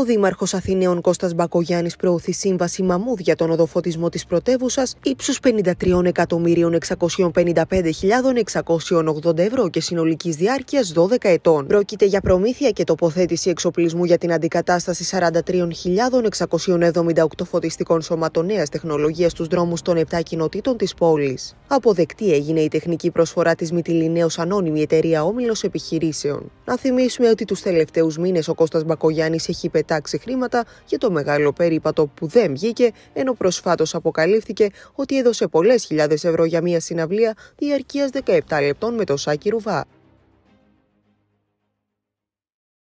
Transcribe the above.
Ο Δήμαρχος Αθηναίων Κώστας Μπακογιάννης προωθεί σύμβαση μαμούδ για τον οδοφωτισμό της πρωτεύουσας ύψους 53.655.680 ευρώ και συνολικής διάρκειας 12 ετών. Πρόκειται για προμήθεια και τοποθέτηση εξοπλισμού για την αντικατάσταση 43.678 φωτιστικών σωματών νέας τεχνολογίας στους δρόμους των 7 κοινοτήτων της πόλης. Αποδεκτή έγινε η τεχνική προσφορά της Μητυλινέω Ανώνυμη Εταιρεία Όμιλος Επιχειρήσεων. Να θυμίσουμε ότι τους τελευταίους μήνες ο Κώστας Μπακογιάννης έχει πετύχει πετάξει χρήματα για το μεγάλο περίπατο που δεν βγήκε, ενώ προσφάτως αποκαλύφθηκε ότι έδωσε πολλές χιλιάδες ευρώ για μια συναυλία διαρκείας 17 λεπτών με το Σάκη Ρουβά.